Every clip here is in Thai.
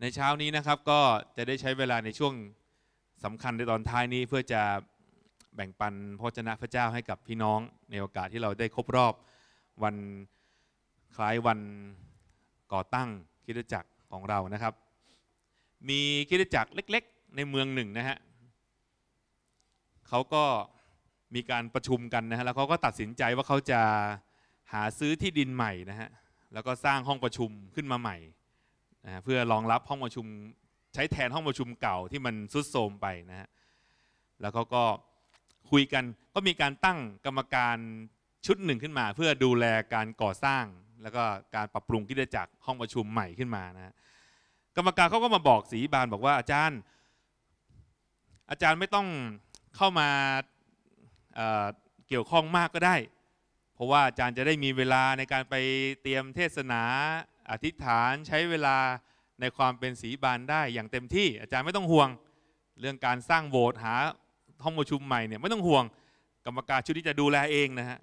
ในเช้านี้นะครับก็จะได้ใช้เวลาในช่วงสำคัญในตอนท้ายนี้เพื่อจะแบ่งปันพระชนะพระเจ้าให้กับพี่น้องในโอกาสที่เราได้ครบรอบ วันคล้ายวันก่อตั้งคิดจักรของเรานะครับ มีคิดจักรเล็กๆในเมืองหนึ่งนะฮะเขาก็มีการประชุมกันนะฮะแล้วเขาก็ตัดสินใจว่าเขาจะหาซื้อที่ดินใหม่นะฮะแล้วก็สร้างห้องประชุมขึ้นมาใหม่นะเพื่อรองรับห้องประชุมใช้แทนห้องประชุมเก่าที่มันซุดโทรมไปนะฮะแล้วเขาก็คุยกันก็มีการตั้งกรรมการชุดหนึ่งขึ้นมาเพื่อดูแลการก่อสร้างแล้วก็การปรับปรุงกิจจักรห้องประชุมใหม่ขึ้นมานะกรรมการเขาก็มาบอกสีบานบอกว่าอาจารย์ อาจารย์ไม่ต้องเข้ามาเเกี่ยวข้องมากก็ได้ เพราะว่าอาจารย์จะได้มีเวลาในการไปเตรียมเทศนาอธิษฐานใช้เวลาในความเป็นสีบานได้อย่างเต็มที่ อาจารย์ไม่ต้องห่วงเรื่องการสร้างโบสถ์หาห้องประชุมใหม่เนี่ยไม่ต้องห่วงกรรมการชุดนี้จะดูแลเองนะฮะ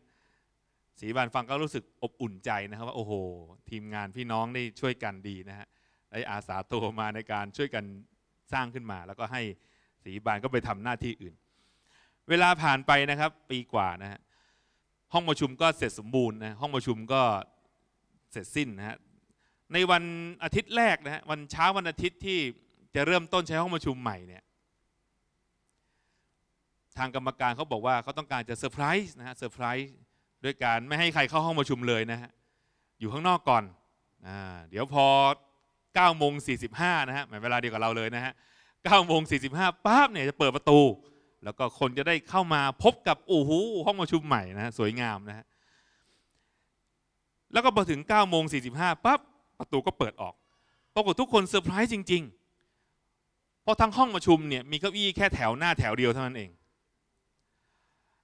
สีบานฟังก็รู้สึกอบอุ่นใจนะครับ ว่าโอ้โห ทีมงานพี่น้องได้ช่วยกันดีนะฮะได้อาสาตัวมาในการช่วยกันสร้างขึ้นมา แล้วก็ให้สีบานก็ไปทำหน้าที่อื่น เวลาผ่านไปนะครับปีกว่านะฮะห้องประชุมก็เสร็จสมบูรณ์นะห้องประชุมก็เสร็จสิ้นนะฮะในวันอาทิตย์แรกนะฮะวันเช้าวันอาทิตย์ที่ จะเริ่มต้นใช้ห้องประชุมใหม่เนี่ยทางกรรมการเขาบอกว่าเขาต้องการจะเซอร์ไพรส์นะฮะเซอร์ไพรส์ด้วยการไม่ให้ใครเข้าห้องประชุมเลยนะฮะ อยู่ข้างนอกก่อนอ่าเดี๋ยวพอ9โมง45นะฮะหมายเวลาเดียวกับเราเลยนะฮะ9โมง45ปั๊บเนี่ยจะเปิดประตู แล้วก็คนจะได้เข้ามาพบกับโอ้โหห้องประชุมใหม่นะสวยงามนะฮะแล้วก็พอถึง9โมง45ปั๊บประตูก็เปิดออกปรากฏทุกคนเซอร์ไพรส์จริง ๆ เพราะทั้งห้องประชุมเนี่ย มีเก้าอี้แค่แถวหน้าแถวเดียวเท่านั้นเอง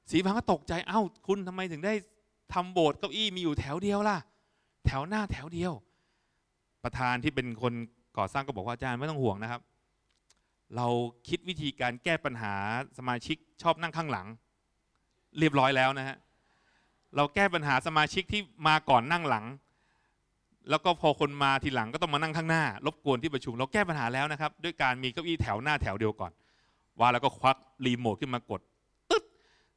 สีพังก็ตกใจเอา้าคุณทำไมถึงได้ทำโบสถ์เก้าอี้มีอยู่แถวเดียวล่ะ แถวหน้าแถวเดียว ประธานที่เป็นคนก่อสร้างก็บอกว่าอาจารย์ไม่ต้องห่วงนะครับ เราคิดวิธีการแก้ปัญหาสมาชิกชอบนั่งข้างหลัง เรียบร้อยแล้วนะฮะเราแก้ปัญหาสมาชิกที่มาก่อนนั่งหลังแล้วก็พอคนมาทีหลังก็ต้องมานั่งข้างหน้า รบกวนที่ประชุมเราแก้ปัญหาแล้วนะครับ ด้วยการมีเก้าอี้แถวหน้าแถวเดียวก่อน ว่าแล้วก็ควักรีโมทขึ้นมากดตึ๊ด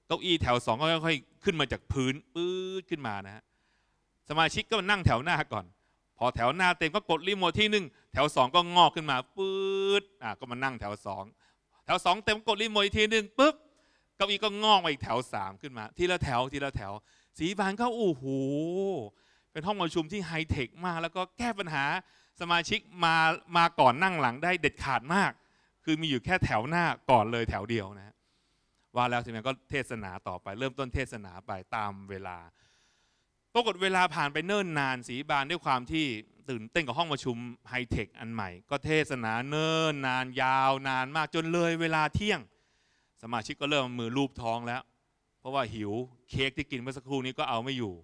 เก้าอี้แถวสองก็ค่อยๆขึ้นมาจากพื้นปื๊ดขึ้นมานะฮะสมาชิกก็มานั่งแถวหน้าก่อน พอแถวหน้าเต็มก็กดรีโมทที่หนึ่งแถวสองก็งอกขึ้นมา ปื๊ดอ่ะก็มานั่งแถวสองแถวสองเต็มกดรีโมททีหนึ่งปึ๊บเก้าอี้ก็งอกมาอีกแถวสามขึ้นมา ทีละแถวทีละแถวสีบานก็โอ้โหเป็นห้องประชุมที่ไฮเทคมาก แล้วก็แก้ปัญหาสมาชิกมามาก่อนนั่งหลังได้เด็ดขาดมาก คือมีอยู่แค่แถวหน้าก่อนเลยแถวเดียวนะว่าแล้วทีนี้ก็เทศนาต่อไปเริ่มต้นเทศนาไปตามเวลาปรากฏเวลาผ่านไปเนิ่นนานสีบานด้วยความที่ตื่นเต้นกับห้องประชุมไฮเทคอันใหม่ ก็เทศนาเนิ่นนานยาวนานมากจนเลยเวลาเที่ยง สมาชิกก็เริ่มมือรูปท้องแล้ว เพราะว่าหิวเค้กที่กินเมื่อสักครู่นี้ก็เอาไม่อยู่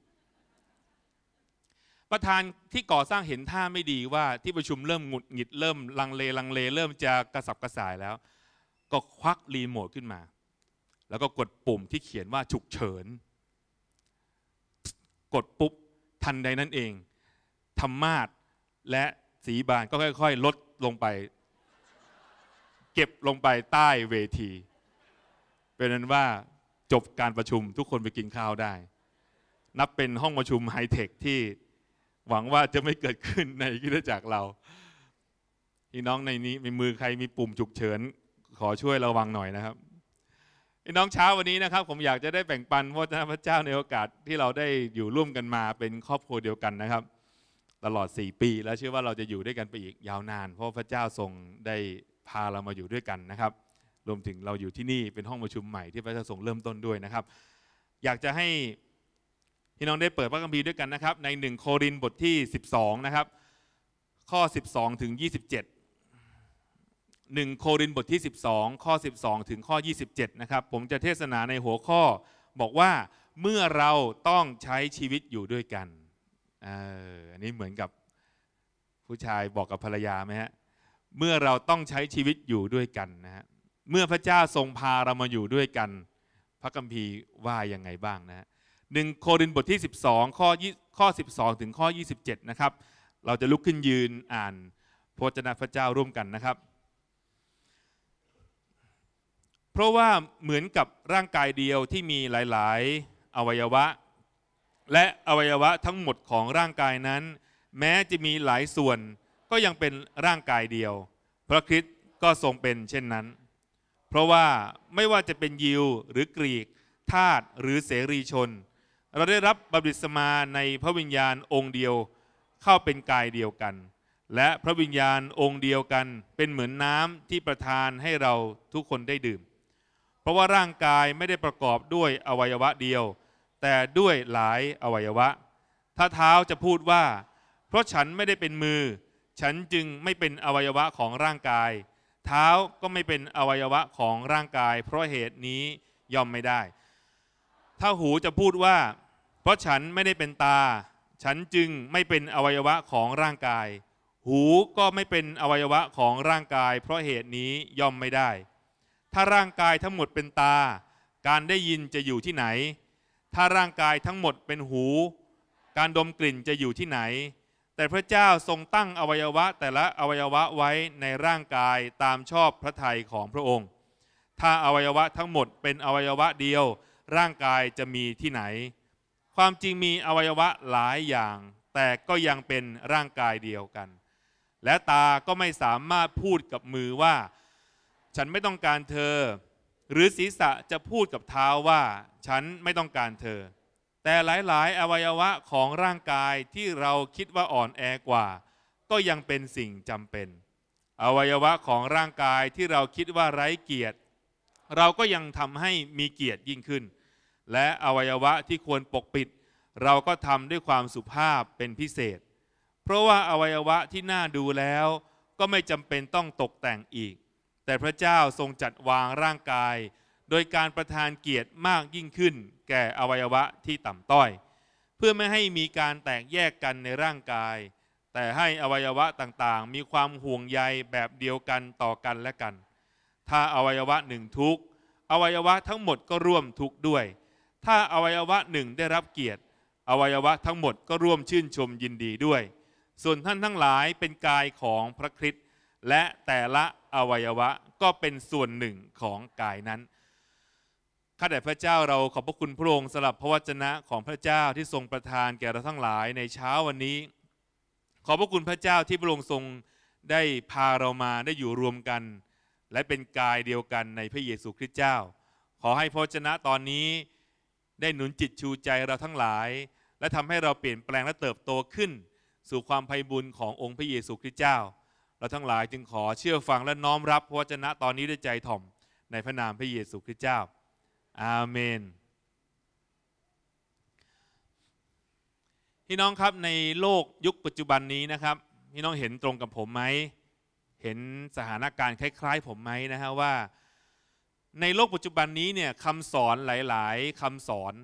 ประธานที่ก่อสร้างเห็นท่าไม่ดีว่าที่ประชุมเริ่มหงุดหงิดเริ่มลังเลลังเลเริ่มจะกระสับกระส่าย แล้ว ก็ควักรีโมทขึ้นมา แล้วก็กดปุ่มที่เขียนว่าฉุกเฉิน กดปุ๊บทันใดนั้นเอง ธรรมาทและสีบานก็ค่อยๆ ลดลงไป เก็บลงไปใต้เวที เป็นนั้นว่าจบการประชุมทุกคนไปกินข้าวได้ นับเป็นห้องประชุมไฮเทค ที่หวังว่าจะไม่เกิดขึ้นในกิจจักรเราพี่น้องในนี้มีมือใครมีปุ่มฉุกเฉินขอช่วยระวังหน่อยนะครับพี่น้องเช้าวันนี้นะครับผมอยากจะได้แบ่งปันะพระเจ้าในโอกาสที่เราได้อยู่ร่วมกันมาเป็นครอบครัวเดียวกันนะครับ ตลอด 4 ปีและเชื่อว่าเราจะอยู่ด้วยกันไปอีกยาวนาน เพราะพระเจ้าทรงได้พาเรามาอยู่ด้วยกันนะครับ รวมถึงเราอยู่ที่นี่เป็นห้องประชุมใหม่ที่พระเจ้าทรงเริ่มต้นด้วยนะครับ อยากจะให้พี่น้องได้เปิดพระคัมภีร์ด้วยกันนะครับใน 1 โครินบทที่ 12 นะครับข้อ 12 ถึง 27 1 โครินบทที่ 12 ข้อ 12 ถึงข้อ 27 นะครับผมจะเทศนา ในหัวข้อบอกว่าเมื่อเราต้องใช้ชีวิตอยู่ด้วยกันอันนี้เหมือนกับผู้ชายบอกกับภรรยาไหมฮะเมื่อเราต้องใช้ชีวิตอยู่ด้วยกันนะฮะเมื่อพระเจ้าทรงพาเรามาอยู่ด้วยกัน พระคัมภีร์ว่ายังไงบ้างนะฮะ1โครินธ์บทที่ 12 ข้อข้อ12ถึงข้อ27 นะครับ เราจะลุกขึ้นยืนอ่านพระจนะพระเจ้าร่วมกันนะครับ เพราะว่าเหมือนกับร่างกายเดียวที่มีหลายๆอวัยวะ และอวัยวะทั้งหมดของร่างกายนั้น แม้จะมีหลายส่วนก็ยังเป็นร่างกายเดียว พระคริสต์ก็ทรงเป็นเช่นนั้น เพราะว่าไม่ว่าจะเป็นยิวหรือกรีกทาสหรือเสรีชนเราได้รับบัพติศมาในพระวิญญาณองค์เดียวเข้าเป็นกายเดียวกัน และพระวิญญาณองค์เดียวกันเป็นเหมือนน้ำที่ประทานให้เราทุกคนได้ดื่ม เพราะว่าร่างกายไม่ได้ประกอบด้วยอวัยวะเดียว แต่ด้วยหลายอวัยวะ ถ้าเท้าจะพูดว่าเพราะฉันไม่ได้เป็นมือ ฉันจึงไม่เป็นอวัยวะของร่างกาย เท้าก็ไม่เป็นอวัยวะของร่างกาย เพราะเหตุนี้ยอมไม่ได้ ถ้าหูจะพูดว่าเพราะฉันไม่ได้เป็นตา ฉันจึงไม่เป็นอวัยวะของร่างกาย หูก็ไม่เป็นอวัยวะของร่างกาย เพราะเหตุนี้ย่อมไม่ได้ ถ้าร่างกายทั้งหมดเป็นตา การได้ยินจะอยู่ที่ไหน ถ้าร่างกายทั้งหมดเป็นหู การดมกลิ่นจะอยู่ที่ไหน แต่พระเจ้าทรงตั้งอวัยวะแต่ละอวัยวะไว้ในร่างกายตามชอบพระทัยของพระองค์ ถ้าอวัยวะทั้งหมดเป็นอวัยวะเดียว ร่างกายจะมีที่ไหนความจริงมีอวัยวะหลายอย่างแต่ก็ยังเป็นร่างกายเดียวกัน และตาก็ไม่สามารถพูดกับมือว่า ฉันไม่ต้องการเธอ หรือศีรษะจะพูดกับเท้าว่า ฉันไม่ต้องการเธอ แต่หลายๆ อวัยวะของร่างกายที่เราคิดว่าอ่อนแอกว่า ก็ยังเป็นสิ่งจำเป็น อวัยวะของร่างกายที่เราคิดว่าไร้เกียรติ เราก็ยังทำให้มีเกียรติยิ่งขึ้นและอวัยวะที่ควรปกปิด เราก็ทำด้วยความสุภาพเป็นพิเศษ เพราะว่าอวัยวะที่น่าดูแล้ว ก็ไม่จำเป็นต้องตกแต่งอีก แต่พระเจ้าทรงจัดวางร่างกาย โดยการประทานเกียรติมากยิ่งขึ้น แก่อวัยวะที่ต่ำต้อย เพื่อไม่ให้มีการแตกแยกกันในร่างกาย แต่ให้อวัยวะต่างๆ มีความห่วงใยแบบเดียวกันต่อกันและกัน ถ้าอวัยวะหนึ่งทุกอวัยวะทั้งหมดก็ร่วมทุกข์ด้วยถ้าอวัยวะหนึ่งได้รับเกียรติอวัยวะทั้งหมดก็ร่วมชื่นชมยินดีด้วย ส่วนท่านทั้งหลายเป็นกายของพระคริสต์และแต่ละอวัยวะก็เป็นส่วนหนึ่งของกายนั้น ข้าแต่พระเจ้าเราขอบพระคุณพระองค์สำหรับพระวจนะของพระเจ้าที่ทรงประทานแก่เราทั้งหลายในเช้าวันนี้ ขอบพระคุณพระเจ้าที่พระองค์ทรงได้พาเรามาได้อยู่รวมกัน และเป็นกายเดียวกันในพระเยซูคริสต์เจ้า ขอให้พระวจนะตอนนี้ได้หนุนจิตชูใจเราทั้งหลาย และทำให้เราเปลี่ยนแปลงและเติบโตขึ้นสู่ความไพ่บุญขององค์พระเยซูคริสต์เจ้า เราทั้งหลายจึงขอเชื่อฟังและน้อมรับพระวจนะตอนนี้ด้วยใจถ่อมในพระนามพระเยซูคริสต์เจ้าอาเมนพี่น้องครับในโลกยุคปัจจุบันนี้นะครับพี่น้องเห็นตรงกับผมไหมเห็นสถานการณ์คล้าย ๆ ผมไหมนะฮะว่าในโลกปัจจุบันนี้เนี่ยคำสอนหลาย ๆคำสอน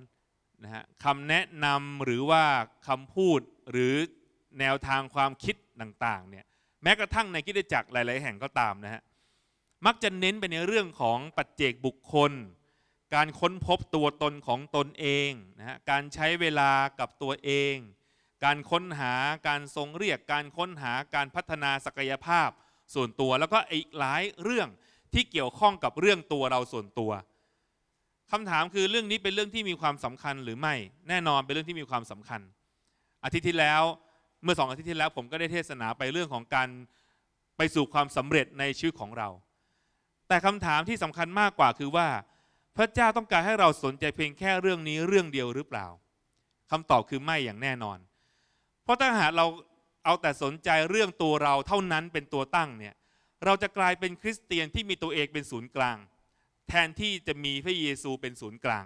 นะฮะคำแนะนำหรือว่าคำพูดหรือแนวทางความคิดต่าง ๆ เนี่ยแม้กระทั่งในกิจจักรหลาย ๆ แห่งก็ตามนะฮะมักจะเน้นไปในเรื่องของปัจเจกบุคคล การค้นพบตัวตนของตนเองนะฮะการใช้เวลากับตัวเอง การค้นหาการทรงเรียก การค้นหาการพัฒนาศักยภาพ ส่วนตัวแล้วก็อีกหลายเรื่องที่เกี่ยวข้องกับเรื่องตัวเราส่วนตัว คำถามคือเรื่องนี้เป็นเรื่องที่มีความสำคัญหรือไม่ แน่นอนเป็นเรื่องที่มีความสำคัญ อาทิตย์ที่แล้วเมื่อสองอาทิตย์ที่แล้วผมก็ได้เทศนาไปเรื่องของการไปสู่ความสำเร็จในชีวิตของเรา แต่คำถามที่สำคัญมากกว่าคือว่า พระเจ้าต้องการให้เราสนใจเพียงแค่เรื่องนี้เรื่องเดียวหรือเปล่า คำตอบคือไม่อย่างแน่นอน เพราะถ้าหากเราเอาแต่สนใจเรื่องตัวเราเท่านั้นเป็นตัวตั้งเนี่ยเราจะกลายเป็นคริสเตียนที่มีตัวเองเป็นศูนย์กลาง แทนที่จะมีพระเยซูเป็นศูนย์กลาง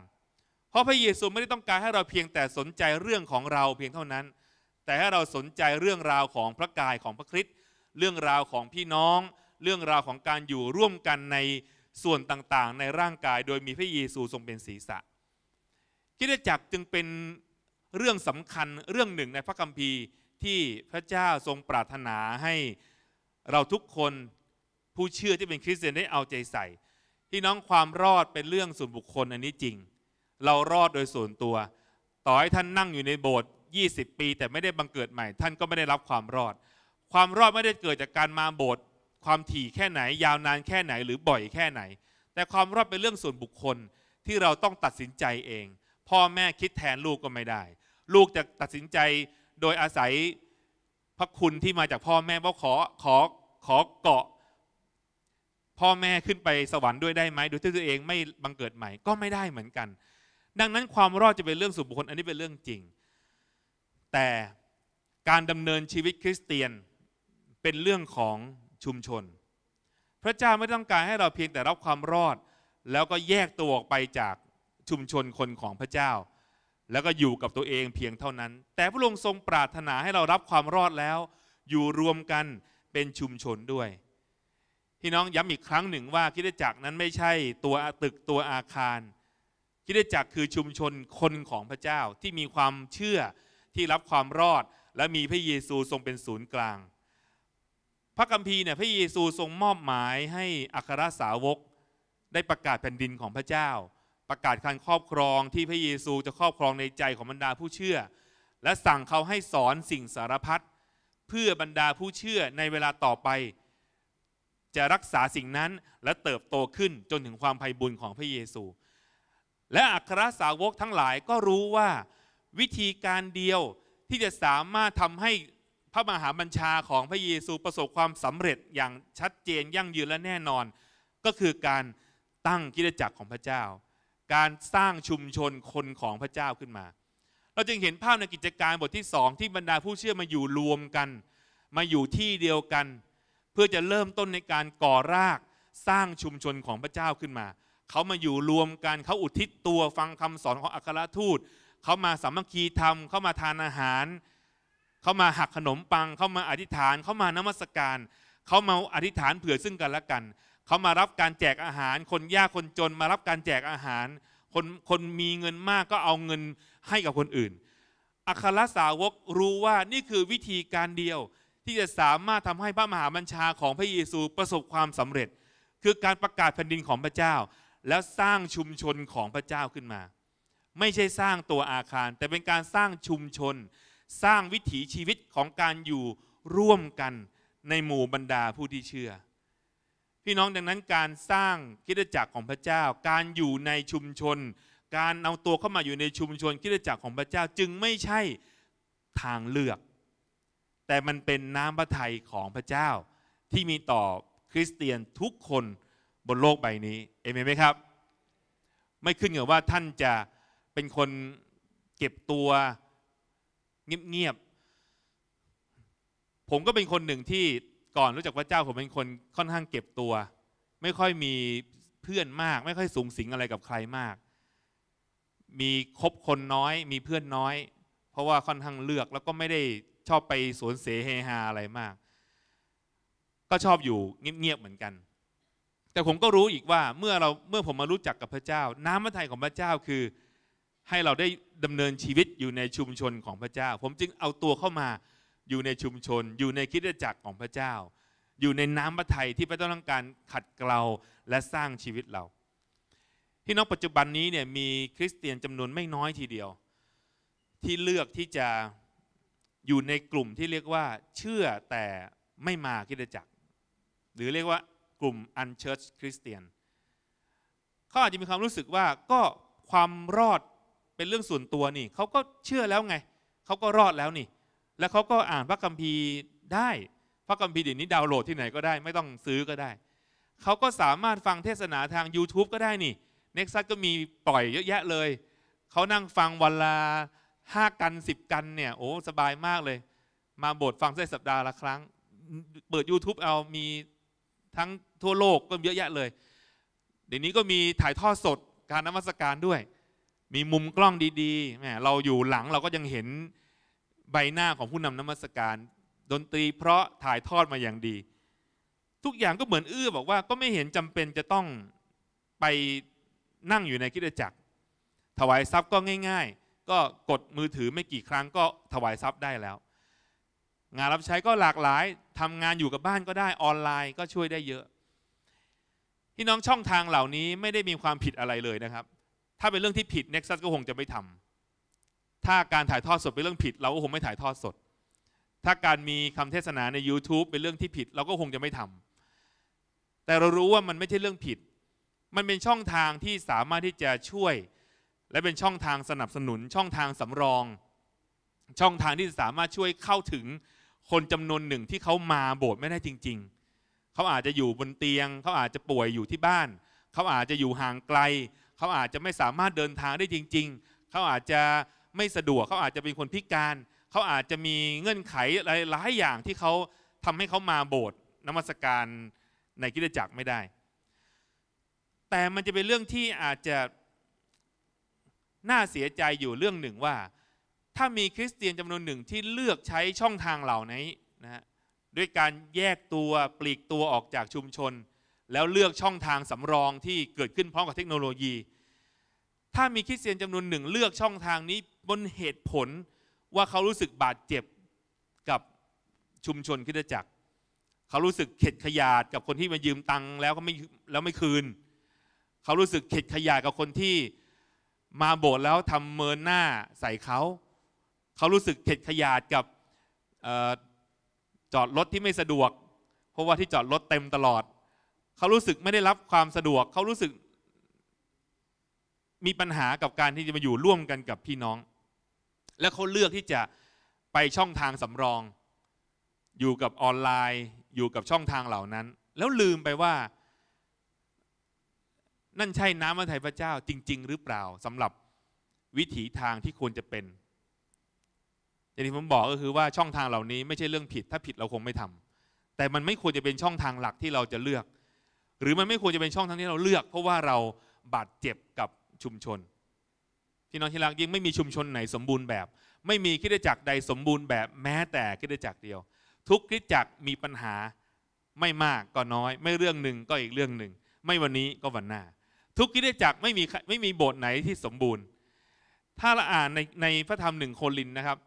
เพราะพระเยซูไม่ได้ต้องการให้เราเพียงแต่สนใจเรื่องของเราเพียงเท่านั้น แต่ให้เราสนใจเรื่องราวของพระกายของพระคริสต์ เรื่องราวของพี่น้อง เรื่องราวของการอยู่ร่วมกันในส่วนต่าง ๆ ในร่างกายโดยมีพระเยซูทรงเป็นศีรษะ คิดจักจึงเป็นเรื่องสำคัญเรื่องหนึ่งในพระคัมภีร์ที่พระเจ้าทรงปรารถนาให้เราทุกคนผู้เชื่อที่เป็นคริสเตียนได้เอาใจใส่พี่น้องความรอดเป็นเรื่องส่วนบุคคล อันนี้จริง เรารอดโดยส่วนตัว ต่อให้ท่านนั่งอยู่ในโบสถ์20 ปี แต่ไม่ได้บังเกิดใหม่ ท่านก็ไม่ได้รับความรอด ความรอดไม่ได้เกิดจากการมาโบสถ์ความถี่แค่ไหน ยาวนานแค่ไหนหรือบ่อยแค่ไหน แต่ความรอดเป็นเรื่องส่วนบุคคลที่เราต้องตัดสินใจเอง พ่อแม่คิดแทนลูกก็ไม่ได้ ลูกจะตัดสินใจโดยอาศัยพระคุณที่มาจากพ่อแม่ว่าขอขอขอเกาะพ่อแม่ขึ้นไปสวรรค์ด้วยได้ไหมโดยที่ตัวเองไม่บังเกิดใหม่ ก็ไม่ได้เหมือนกัน ดังนั้นความรอดจะเป็นเรื่องส่วนบุคคลอันนี้เป็นเรื่องจริง แต่การดำเนินชีวิตคริสเตียนเป็นเรื่องของชุมชน พระเจ้าไม่ต้องการให้เราเพียงแต่รับความรอด แล้วก็แยกตัวออกไปจากชุมชนคนของพระเจ้า แล้วก็อยู่กับตัวเองเพียงเท่านั้น แต่พระองค์ทรงปรารถนาให้เรารับความรอดแล้ว อยู่รวมกันเป็นชุมชนด้วยพี่น้องย้ำอีกครั้งหนึ่งว่าคิดจักรนั้นไม่ใช่ตัวตึกตัวอาคารคิดจักรคือชุมชนคนของพระเจ้าที่มีความเชื่อที่รับความรอด และมีพระเยซูทรงเป็นศูนย์กลาง พระคัมภีร์เนี่ยพระเยซูทรงมอบหมายให้อัครสาวกได้ประกาศแผ่นดินของพระเจ้า ประกาศการครอบครองที่พระเยซูจะครอบครองในใจของบรรดาผู้เชื่อ และสั่งเขาให้สอนสิ่งสารพัดเพื่อบรรดาผู้เชื่อในเวลาต่อไปจะรักษาสิ่งนั้นและเติบโตขึ้นจนถึงความไพ่บุญของพระเยซู และอัครสาวกทั้งหลายก็รู้ว่าวิธีการเดียวที่จะสามารถทำให้พระมหาบัญชาของพระเยซูประสบความสำเร็จอย่างชัดเจนยั่งยืนและแน่นอน ก็คือการตั้งกิจจักรของพระเจ้า การสร้างชุมชนคนของพระเจ้าขึ้นมา เราจึงเห็นภาพในกิจการบทที่สองที่บรรดาผู้เชื่อมาอยู่รวมกัน มาอยู่ที่เดียวกันพื่อจะเริ่มต้นในการก่อรากสร้างชุมชนของพระเจ้าขึ้นมา เขามาอยู่รวมกัน เขาอุทิศตัวฟังคำสอนของอัครทูต เขามาสามัคคีธรรม เขามาทานอาหาร เขามาหักขนมปัง เขามาอธิษฐาน เขามานมัสการ เขามาอธิษฐานเผื่อซึ่งกันและกัน เขามารับการแจกอาหาร คนยากคนจนมารับการแจกอาหาร คนคนมีเงินมากก็เอาเงินให้กับคนอื่น อัครสาวกรู้ว่านี่คือวิธีการเดียวที่จะสามารถทำให้พระมหาบัญชาของพระเยซูประสบความสำเร็จ คือการประกาศแผ่นดินของพระเจ้า แล้วสร้างชุมชนของพระเจ้าขึ้นมา ไม่ใช่สร้างตัวอาคาร แต่เป็นการสร้างชุมชน สร้างวิถีชีวิตของการอยู่ร่วมกันในหมู่บรรดาผู้ที่เชื่อ พี่น้องดังนั้นการสร้างคิดจักรของพระเจ้า การอยู่ในชุมชน การเอาตัวเข้ามาอยู่ในชุมชนคิดจักรของพระเจ้าจึงไม่ใช่ทางเลือกแต่มันเป็นน้ำพระทัยของพระเจ้า ที่มีต่อคริสเตียนทุกคนบนโลกใบนี้ เอเมนไหมครับ ไม่ขึ้นหรอว่าท่านจะเป็นคนเก็บตัวเงียบๆ ผมก็เป็นคนหนึ่งที่ก่อนรู้จักพระเจ้า ผมเป็นคนค่อนข้างเก็บตัว ไม่ค่อยมีเพื่อนมาก ไม่ค่อยสูงสิงอะไรกับใครมาก มีคบคนน้อย มีเพื่อนน้อย เพราะว่าค่อนข้างเลือกแล้วก็ไม่ได้ชอบไปสวนเสเฮฮาอะไรมาก ก็ชอบอยู่เงียบๆเหมือนกัน แต่ผมก็รู้อีกว่า เมื่อเราเมื่อผมมารู้จักกับพระเจ้า น้ำพระทัยของพระเจ้าคือให้เราได้ดำเนินชีวิตอยู่ในชุมชนของพระเจ้า ผมจึงเอาตัวเข้ามาอยู่ในชุมชน อยู่ในคิดจักรของพระเจ้า อยู่ในน้ำพระทัยที่พระเจ้าต้องการขัดเกลาและสร้างชีวิตเราพี่น้องปัจจุบันนี้เนี่ยมีคริสเตียนจำนวนไม่น้อยทีเดียว ที่เลือกที่จะอยู่ในกลุ่มที่เรียกว่าเชื่อแต่ไม่มาคิดจักหรือเรียกว่า กลุ่ม unchurched Christian เขาอาจจะมีความรู้สึกว่าก็ความรอดเป็นเรื่องส่วนตัวนี่เขาก็เชื่อแล้วไง เขาก็รอดแล้วนี่ แล้วเขาก็อ่านพระคัมภีร์ได้ พระคัมภีร์เดี๋ยวนี้ดาวน์โหลดที่ไหนก็ได้ไม่ต้องซื้อก็ได้ เขาก็สามารถฟังเทศนาทาง YouTube ก็ได้นี่ n e x ัสก็มีปล่อยเยอะแยะเลยเขานั่งฟังวันละห้ากันสิบกันเนี่ยโอ้สบายมากเลย มาโบสถ์ฟังได้สัปดาห์ละครั้ง เปิด YouTube เอามีทั้งทั่วโลกก็เยอะแยะเลย เดี๋ยวนี้ก็มีถ่ายทอดสดการนมัสการด้วย มีมุมกล้องดีๆแหมเราอยู่หลังเราก็ยังเห็นใบหน้าของผู้นำนมัสการ ดนตรีเพราะถ่ายทอดมาอย่างดี ทุกอย่างก็เหมือนอื้อ บอกว่าก็ไม่เห็นจำเป็นจะต้องไปนั่งอยู่ในคิดจักรถวายทรัพย์ก็ง่าย ๆก็กดมือถือไม่กี่ครั้งก็ถวายทรัพย์ได้แล้ว งานรับใช้ก็หลากหลายทำงานอยู่กับบ้านก็ได้ออนไลน์ ก็ช่วยได้เยอะพี่น้องช่องทางเหล่านี้ไม่ได้มีความผิดอะไรเลยนะครับ ถ้าเป็นเรื่องที่ผิด Nexus ก็คงจะไม่ทำ ถ้าการถ่ายทอดสดเป็นเรื่องผิด เราก็คงไม่ถ่ายทอดสด ถ้าการมีคำเทศนาใน YouTube เป็นเรื่องที่ผิด เราก็คงจะไม่ทำ แต่เรารู้ว่ามันไม่ใช่เรื่องผิด มันเป็นช่องทางที่สามารถที่จะช่วยและเป็นช่องทางสนับสนุนช่องทางสำรอง ช่องทางที่สามารถช่วยเข้าถึงคนจำนวนหนึ่งที่เขามาโบสถ์ไม่ได้จริง ๆเขาอาจจะอยู่บนเตียงเขาอาจจะป่วยอยู่ที่บ้าน เขาอาจจะอยู่ห่างไกลเขาอาจจะไม่สามารถเดินทางได้จริง ๆ เขาอาจจะไม่สะดวกเขาอาจจะเป็นคนพิการ เขาอาจจะมีเงื่อนไขหลายอย่างที่เขาทำให้เขามาโบสถ์นมัสการในกิจจักรไม่ได้ แต่มันจะเป็นเรื่องที่อาจจะน่าเสียใจอยู่เรื่องหนึ่งว่า ถ้ามีคริสเตียนจำนวนหนึ่งที่เลือกใช้ช่องทางเหล่านี้นะด้วยการแยกตัวปลีกตัวออกจากชุมชน แล้วเลือกช่องทางสำรองที่เกิดขึ้นพร้อมกับเทคโนโลยี ถ้ามีคริสเตียนจำนวนหนึ่งเลือกช่องทางนี้บนเหตุผลว่าเขารู้สึกบาดเจ็บกับชุมชนคิดจักร เขารู้สึกเข็ดขยาดกับคนที่มายืมตังค์แล้วก็ไม่แล้วไม่คืน เขารู้สึกเข็ดขยาดกับคนที่มาโบสถ์แล้วทำเมินหน้าใส่เขา เขารู้สึกเข็ดขยาดกับจอดรถที่ไม่สะดวก เพราะว่าที่จอดรถเต็มตลอด เขารู้สึกไม่ได้รับความสะดวกเขารู้สึก มีปัญหากับการที่จะมาอยู่ร่วมกันกับพี่น้อง และเขาเลือกที่จะไปช่องทางสำรอง อยู่กับออนไลน์ อยู่กับช่องทางเหล่านั้น แล้วลืมไปว่านั่นใช่ น้ำพระทัยพระเจ้าจริง ๆ หรือเปล่าสำหรับวิถีทางที่ควรจะเป็นอย่างที่ผมบอกก็คือว่าช่องทางเหล่านี้ไม่ใช่เรื่องผิด ถ้าผิดเราคงไม่ทำ แต่มันไม่ควรจะเป็นช่องทางหลักที่เราจะเลือก หรือมันไม่ควรจะเป็นช่องทางที่เราเลือกเพราะว่าเราบาดเจ็บกับชุมชนพี่น้องที่รักยิ่งไม่มีชุมชนไหนสมบูรณ์แบบ ไม่มีคิดจักรใดสมบูรณ์แบบแม้แต่คิดจักรเดียว ทุกคิดจักรมีปัญหาไม่มากก็น้อย ไม่เรื่องหนึ่งก็อีกเรื่องหนึ่งไม่วันนี้ก็วันหน้าทุกกิเจักไม่มีไม่มีบทไหนที่สมบูรณ์ ถ้าเราอ่านในในพระธรรมหนึ่งโครินนะครับ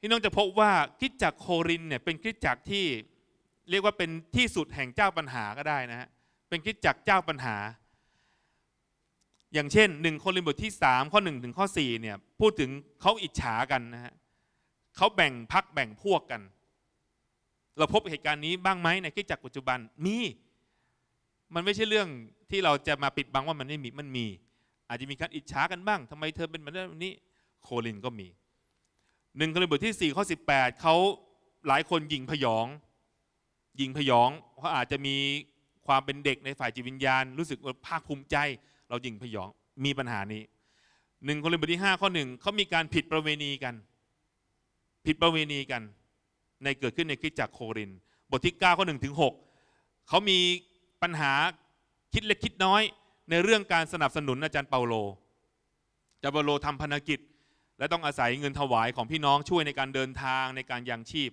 พี่น้องจะพบว่ากิจจักโครินเนี่ยเป็นกิจจักที่เรียกว่าเป็นที่สุดแห่งเจ้าปัญหาก็ได้นะฮะเป็นกิจจักเจ้าปัญหา อย่างเช่นหนึ่งโครินบทที่3ข้อ 1 ถึงข้อ4เนี่ยพูดถึงเขาอิจฉากันนะฮะเขาแบ่งพักแบ่งพวกกัน เราพบเหตุการณ์นี้บ้างไหมในกิจจักปัจจุบันมีมันไม่ใช่เรื่องที่เราจะมาปิดบังว่ามันไม่มี มันมี อาจจะมีการอิจฉากันบ้างทำไมเธอเป็นแบบนี้ โคลินก็มี หนึ่งกริบทที่4ข้อสิเขาหลายคนยิงพยอง ยิงพยอง เพราะอาจจะมีความเป็นเด็กในฝ่ายจิตวิญญาณ รู้สึกภาคภูมิใจ เรายิงพยอง มีปัญหานี้ หนึ่งกริบทที่ 5 ข้อหนึ่งเขามีการผิดประเวณีกัน ผิดประเวณีกัน ในเกิดขึ้นในคริสตจักรโคลินบทที่9ข้อหนึ่งถึง6เขามีปัญหาคิดเล็กคิดน้อยในเรื่องการสนับสนุนอาจารย์เปาโลอาจารย์เปาโลทำภนักิจ และต้องอาศัยเงินถวายของพี่น้องช่วยในการเดินทางในการยังชีพ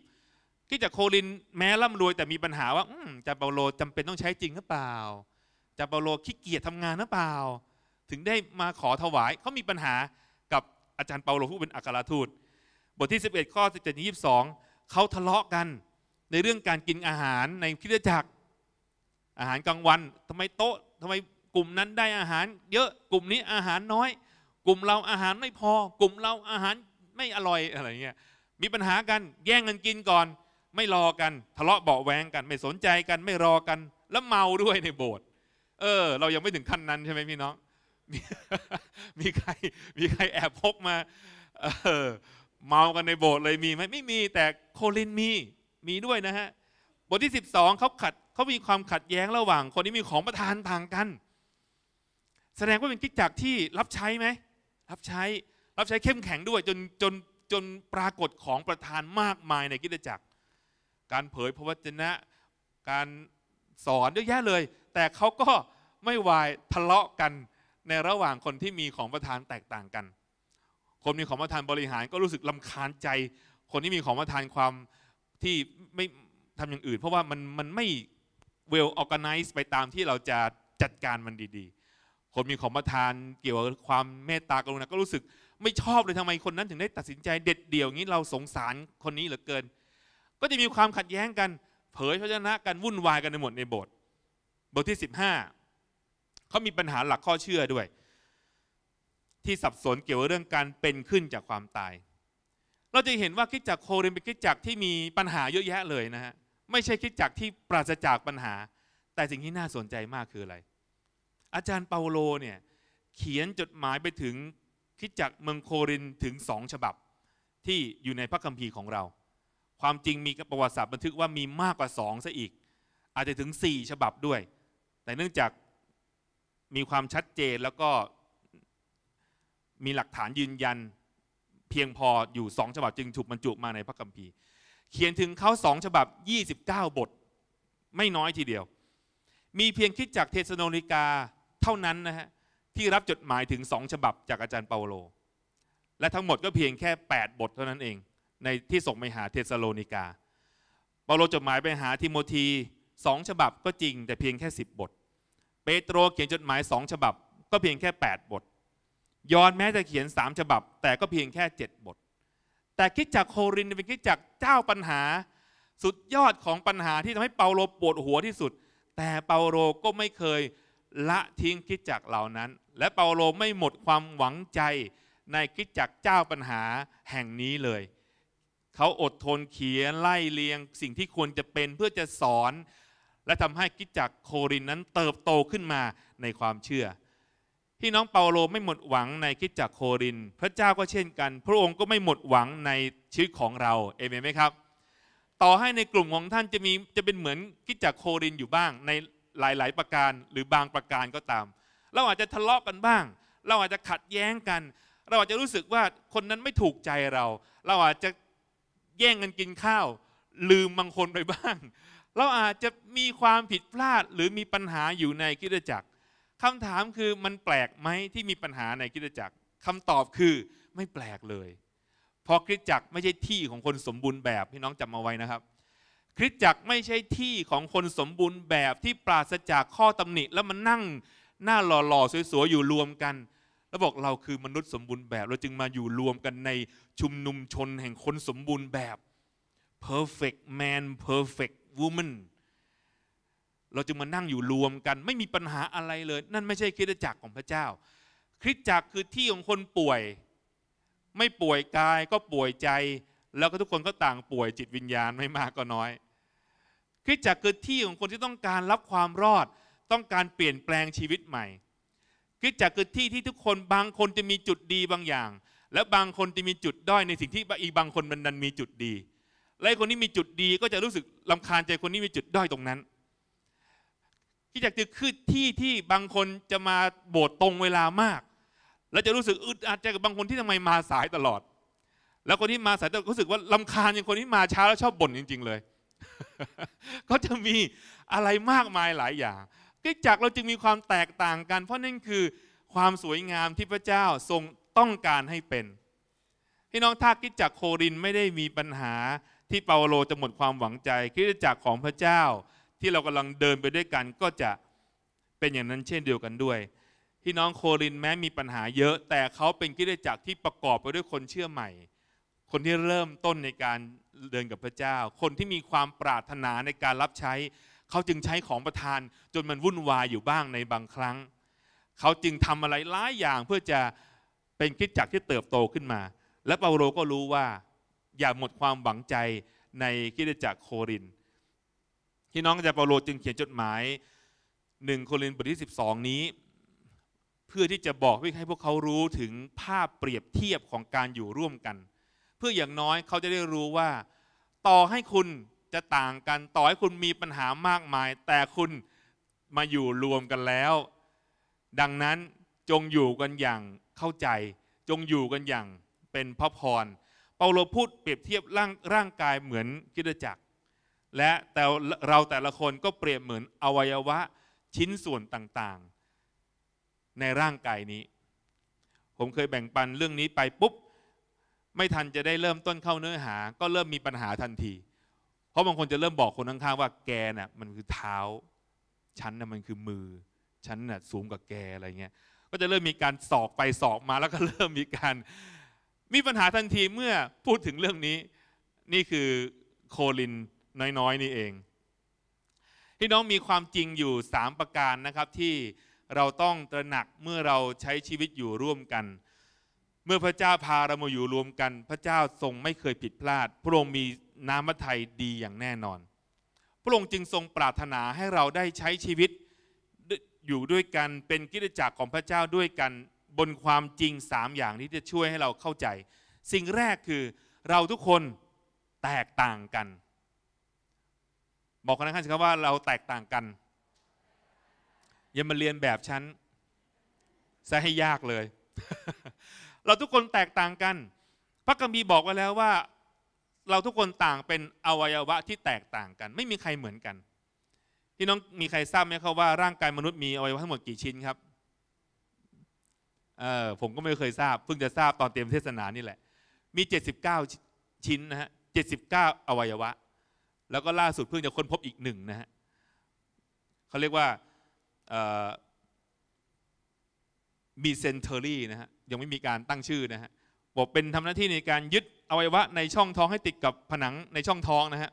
ที่จากโคลินแม้ร่ำรวยแต่มีปัญหาว่าอาจารย์เปาโลจำเป็นต้องใช้จริงหรือเปล่าอาจารย์เปาโลขี้เกียจทำงานหรือเปล่า ถึงได้มาขอถวายเขามีปัญหากับอาจารย์เปาโลผู้เป็นอัครทูตบทที่ 11 ข้อ17ถึง22เขาทะเลาะกันในเรื่องการกินอาหารในคิดจักรอาหารกลางวันทำไมโต๊ะ ทำไมกลุ่มนั้นได้อาหารเยอะกลุ่มนี้อาหารน้อย กลุ่มเราอาหารไม่พอ กลุ่มเราอาหารไม่อร่อยอะไรเงี้ยมีปัญหากันแย่งกันกินก่อน ไม่รอกัน ทะเลาะเบาแวงกันไม่สนใจกัน ไม่รอกันแล้วเมาด้วยในโบสถ์เออ เรายังไม่ถึงขั้นนั้นใช่ไหมพี่น้อง มีใครมีใครแอบพกมา เออ เมากันในโบสถ์เลยมีไหมไม่มีแต่โคลินมีมีด้วยนะฮะบทที่ 12เขาขัดเขามีความขัดแย้งระหว่างคนที่มีของประทานต่างกัน แสดงว่าเป็นกิจจักรที่รับใช้ไหม รับใช้ รับใช้เข้มแข็งด้วยจนจนจนปรากฏของประทานมากมายในกิจจักรการเผยพระวจนะ การสอนเยอะแยะเลย แต่เขาก็ไม่วายทะเลาะกันในระหว่างคนที่มีของประทานแตกต่างกัน คนมีของประทานบริหารก็รู้สึกลำคาญใจ คนที่มีของประทานความที่ไม่ทำอย่างอื่นเพราะว่ามันมันไม่ well organized ไปตามที่เราจะจัดการมันดีๆ คนมีของประทานเกี่ยวกับความเมตตากรุณาก็รู้สึกไม่ชอบเลยทำไมคนนั้นถึงได้ตัดสินใจเด็ดเดี่ยวงี้เราสงสารคนนี้เหลือเกิน ก็จะมีความขัดแย้งกัน เผยพระชนะกันวุ่นวายกันในหมดในบท บทที่ 15 เขามีปัญหาหลักข้อเชื่อด้วย ที่สับสนเกี่ยวกับเรื่องการเป็นขึ้นจากความตาย เราจะเห็นว่าคิดจากโครินเป็นคิดจากที่มีปัญหาเยอะแยะเลยนะฮะไม่ใช่คิดจักที่ปราศจากปัญหา แต่สิ่งที่น่าสนใจมากคืออะไร อาจารย์เปาโล เนี่ย เขียนจดหมายไปถึงคิดจักเมืองโครินถึงสองฉบับ ที่อยู่ในพระคัมภีร์ของเรา ความจริงมีประวัติศาสตร์ บันทึกว่ามีมากกว่าสองซะอีก อาจจะถึง 4 ฉบับด้วย แต่เนื่องจากมีความชัดเจนแล้วก็มีหลักฐานยืนยันเพียงพออยู่สองฉบับ จึงถูกบรรจุมาในพระคัมภีร์เขียนถึงเขาสองฉบับ 29 บท ไม่น้อยทีเดียว มีเพียงคิดจากเทสโนนิกาเท่านั้นนะฮะ ที่รับจดหมายถึงสองฉบับจากอาจารย์เปาโล และทั้งหมดก็เพียงแค่ 8 บทเท่านั้นเอง ในที่ส่งไปหาเทสโลนิกา เปาโลจดหมายไปหาทิโมธีสองฉบับก็จริงแต่เพียงแค่ 10 บท เปโตรเขียนจดหมายสองฉบับก็เพียงแค่ 8บท ยอนแม้จะเขียนสามฉบับแต่ก็เพียงแค่ 7 บทแต่คิดจากโครินเป็นคิดจากเจ้าปัญหา สุดยอดของปัญหาที่ทำให้เปาโลปวดหัวที่สุด แต่เปาโลก็ไม่เคยละทิ้งคิดจากเหล่านั้น และเปาโลไม่หมดความหวังใจในคิดจากเจ้าปัญหาแห่งนี้เลย เขาอดทนเขียนไล่เลียง สิ่งที่ควรจะเป็นเพื่อจะสอน และทำให้คิดจากโครินนั้นเติบโตขึ้นมาในความเชื่อพี่น้องเปาโลไม่หมดหวังในคิดจากโคริน พระเจ้าก็เช่นกัน พระองค์ก็ไม่หมดหวังในชีวิตของเรา เอเมนไหมครับต่อให้ในกลุ่มของท่านจะมีจะเป็นเหมือนคิดจากโครินอยู่บ้าง ในหลาย ๆ ประการหรือบางประการก็ตาม เราอาจจะทะเลาะกันบ้าง เราอาจจะขัดแย้งกัน เราอาจจะรู้สึกว่าคนนั้นไม่ถูกใจเรา เราอาจจะแย่งกันกินข้าว ลืมบางคนไปบ้าง เราอาจจะมีความผิดพลาดหรือมีปัญหาอยู่ในคิดจักรคำถามคือมันแปลกไหมที่มีปัญหาในคริสตจักรคำตอบคือไม่แปลกเลย เพราะคริสตจักรไม่ใช่ที่ของคนสมบูรณ์แบบพี่น้องจำมาไว้นะครับคริสตจักรไม่ใช่ที่ของคนสมบูรณ์แบบที่ปราศจากข้อตำหนิแล้วมันนั่งหน้าหล่อๆสวยๆอยู่รวมกันแล้วบอกเราคือมนุษย์สมบูรณ์แบบ เราจึงมาอยู่รวมกันในชุมนุมชนแห่งคนสมบูรณ์แบบ perfect man perfect woman เราจึงมานั่งอยู่รวมกัน ไม่มีปัญหาอะไรเลย นั่นไม่ใช่คริสตจักรของพระเจ้าคริสตจักรคือที่ของคนป่วย ไม่ป่วยกายก็ป่วยใจ แล้วก็ทุกคนก็ต่างป่วยจิตวิญญาณไม่มากก็น้อยคริสตจักรคือที่ของคนที่ต้องการรับความรอด ต้องการเปลี่ยนแปลงชีวิตใหม่คริสตจักรคือที่ที่ทุกคนบางคนจะมีจุดดีบางอย่าง และบางคนจะมีจุดด้อยในสิ่งที่อีกบางคนมันดันมีจุดดี และคนที่มีจุดดีก็จะรู้สึกลำคาญใจคนที่มีจุดด้อยตรงนั้นที่จักจึกคือที่ที่บางคนจะมาโบสถ์ตรงเวลามากแล้วจะรู้สึกอึดอัดใจกับบางคนที่ทำไมมาสายตลอด แล้วคนที่มาสายตลอดรู้สึกว่าลาคาญอย่างคนที่มาช้าแล้วชอบบ่นจริงๆเลย ก็จะมีอะไรมากมายหลายอย่าง กิจจักเราจึงมีความแตกต่างกันเพราะนั่นคือความสวยงามที่พระเจ้าทรงต้องการให้เป็นพี่น้องถ้ากิจจักโครินไม่ได้มีปัญหาที่เปาโลจะหมดความหวังใจกิจจักของพระเจ้าที่เรากำลังเดินไปด้วยกันก็จะเป็นอย่างนั้นเช่นเดียวกันด้วยพี่น้องโครินแม้มีปัญหาเยอะ แต่เขาเป็นกิจจักรที่ประกอบไปด้วยคนเชื่อใหม่ คนที่เริ่มต้นในการเดินกับพระเจ้า คนที่มีความปรารถนาในการรับใช้เขาจึงใช้ของประทาน จนมันวุ่นวายอยู่บ้างในบางครั้งเขาจึงทำอะไรหลายอย่างเพื่อจะเป็นกิจจักรที่เติบโตขึ้นมา และเปาโลก็รู้ว่าอย่าหมดความหวังใจในกิจจักรโครินพี่น้องอาจารย์เปาโลจึงเขียนจดหมายหนึ่งโครินธ์บทที่12 นี้ เพื่อที่จะบอกให้พวกเขารู้ถึงภาพเปรียบเทียบของการอยู่ร่วมกัน เพื่ออย่างน้อยเขาจะได้รู้ว่า ต่อให้คุณจะต่างกัน ต่อให้คุณมีปัญหามากมาย แต่คุณมาอยู่รวมกันแล้ว ดังนั้นจงอยู่กันอย่างเข้าใจ จงอยู่กันอย่างเป็นพระพร เปาโลพูดเปรียบเทียบร่างร่างกายเหมือนกิจจักรและ แต่เราแต่ละคนก็เปรียบเหมือน อวัยวะชิ้นส่วนต่างๆ ในร่างกายนี้ ผมเคยแบ่งปันเรื่องนี้ไปปุ๊บ ไม่ทันจะได้เริ่มต้นเข้าเนื้อหาก็เริ่มมีปัญหาทันที เพราะบางคนจะเริ่มบอกคนข้างๆว่าแกน่ะมันคือเท้าฉันน่ะมันคือมือฉันน่ะสูงกว่าแกอะไรเงี้ย ก็จะเริ่มมีการสอกไปสอกมาแล้วก็เริ่มมีการมีปัญหาทันทีเมื่อพูดถึงเรื่องนี้นี่คือโคลินน้อยๆนี่เองพี่น้องมีความจริงอยู่ 3 ประการนะครับ ที่เราต้องตระหนักเมื่อเราใช้ชีวิตอยู่ร่วมกัน เมื่อพระเจ้าพาเรามาอยู่รวมกันพระเจ้าทรงไม่เคยผิดพลาด พระองค์มีน้ำพระทัยดีอย่างแน่นอน พระองค์จึงทรงปรารถนาให้เราได้ใช้ชีวิตอยู่ด้วยกันเป็นกิจจักรของพระเจ้าด้วยกัน บนความจริงสามอย่างที่จะช่วยให้เราเข้าใจ สิ่งแรกคือเราทุกคนแตกต่างกันบอกคนข้างๆสิครับว่าเราแตกต่างกันอย่ามาเรียนแบบฉันซะให้ยากเลย เราทุกคนแตกต่างกันพระกัมพีบอกไว้แล้วว่า เราทุกคนต่างเป็นอวัยวะที่แตกต่างกัน ไม่มีใครเหมือนกันพี่น้องมีใครทราบไหมครับว่าร่างกายมนุษย์มีอวัยวะทั้งหมดกี่ชิ้นครับเออผมก็ไม่เคยทราบเพิ่งจะทราบตอนเตรียมเทศนานี่แหละ มี79 ชิ้นนะฮะ79 อวัยวะแล้วก็ล่าสุดเพิ่งจะค้นพบอีกหนึ่งนะฮะเขาเรียกว่ามีเซนเทอรี่นะฮะยังไม่มีการตั้งชื่อนะฮะบอกเป็นทำหน้าที่ในการยึดอวัยวะในช่องท้องให้ติดกับผนังในช่องท้องนะฮะ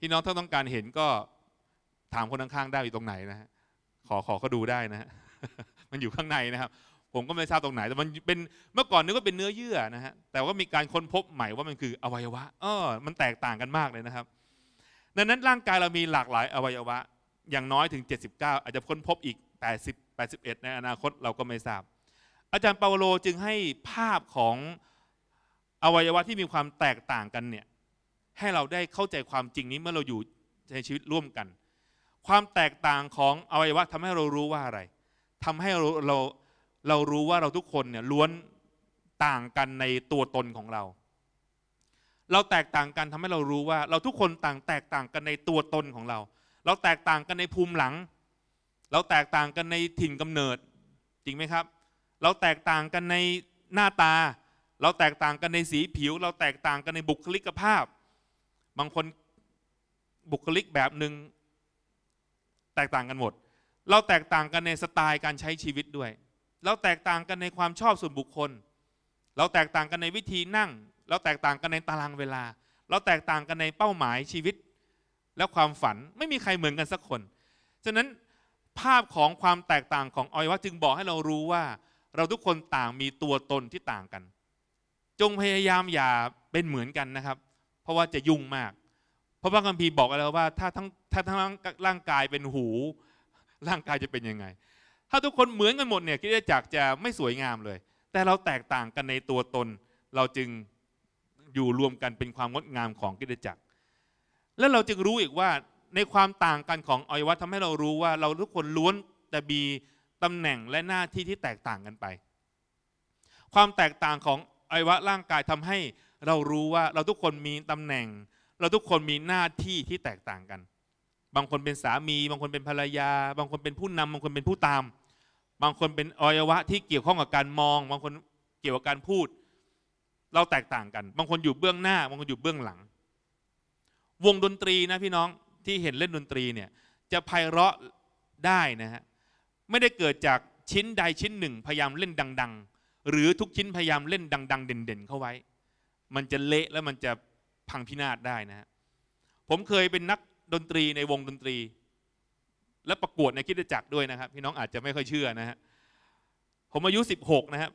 พี่น้องถ้าต้องการเห็นก็ ถามคนข้างๆ ได้อยู่ตรงไหนนะฮะขอขอขาดูได้นะฮะมันอยู่ข้างในนะครับ ผมก็ไม่ทราบตรงไหน แต่มันเป็นเมื่อก่อนนึกว่าเป็นเนื้อเยื่อนะฮะแต่ว่ามีการค้นพบใหม่ว่ามันคืออวัยวะเออ มันแตกต่างกันมากเลยนะครับดังนั้นร่างกายเรามีหลากหลาย อวัยวะอย่างน้อยถึง 79 อาจจะค้นพบอีก80 81ในอนาคตเราก็ไม่ทราบ อาจารย์เปาโลจึงให้ภาพของอวัยวะที่มีความแตกต่างกันเนี่ยให้เราได้เข้าใจความจริงนี้เมื่อเราอยู่ในชีวิตร่วมกัน ความแตกต่างของอวัยวะ ทำให้เรารู้ว่าอะไร ทำให้เราเราเรารู้ว่าเราทุกคนเนี่ยล้วนต่างกันในตัวตนของเราเราแตกต่างกันทำให้เรารู้ว่า เราทุกคนต่างแตกต่างกันในตัวตนของเรา เราแตกต่างกันในภูมิหลัง เราแตกต่างกันในถิ่นกำเนิดจริงไหมครับ เราแตกต่างกันในหน้าตา เราแตกต่างกันในสีผิว เราแตกต่างกันในบุคลิกภาพ บางคนบุคลิกแบบหนึ่งแตกต่างกันหมด เราแตกต่างกันในสไตล์การใช้ชีวิตด้วย เราแตกต่างกันในความชอบส่วนบุคคล เราแตกต่างกันในวิธีนั่งเราแตกต่างกันในตารางเวลา เราแตกต่างกันในเป้าหมายชีวิต และความฝันไม่มีใครเหมือนกันสักคนฉะนั้นภาพของความแตกต่างของอวัยวะจึงบอกให้เรารู้ว่า เราทุกคนต่างมีตัวตนที่ต่างกัน จงพยายามอย่าเป็นเหมือนกันนะครับ เพราะว่าจะยุ่งมาก เพราะพระคัมภีร์บอกแล้วว่าถ้าทั้งถ้าทั้งร่างกายเป็นหูร่างกายจะเป็นยังไง ถ้าทุกคนเหมือนกันหมดเนี่ยคิดจักจะไม่สวยงามเลย แต่เราแตกต่างกันในตัวตนเราจึงอยู่รวมกันเป็นความงดงามของกิจจักร และเราจึงรู้อีกว่าในความต่างกันของอวัยวะทำให้เรารู้ว่า เราทุกคนล้วนแต่มีตำแหน่งและหน้าที่ที่แตกต่างกันไป ความแตกต่างของอวัยวะร่างกายทำให้เรารู้ว่าเราทุกคนมีตำแหน่ง เราทุกคนมีหน้าที่ที่แตกต่างกัน บางคนเป็นสามี บางคนเป็นภรรยา บางคนเป็นผู้นำบางคนเป็นผู้ตาม บางคนเป็นอวัยวะที่เกี่ยวข้องกับการมอง บางคนเกี่ยวกับการพูดเราแตกต่างกัน บางคนอยู่เบื้องหน้า บางคนอยู่เบื้องหลัง วงดนตรีนะพี่น้องที่เห็นเล่นดนตรีเนี่ย จะไพเราะได้นะฮะ ไม่ได้เกิดจากชิ้นใดชิ้นหนึ่ง พยายามเล่นดัง ๆ หรือทุกชิ้นพยายามเล่น ดัง ๆ เด่น ๆ เข้าไว้ มันจะเละแล้วมันจะพังพินาศได้นะฮะ ผมเคยเป็นนักดนตรีในวงดนตรี และประกวดในคิดจักรด้วยนะครับ พี่น้องอาจจะไม่ค่อยเชื่อนะฮะ ผมอายุ 16 นะครับ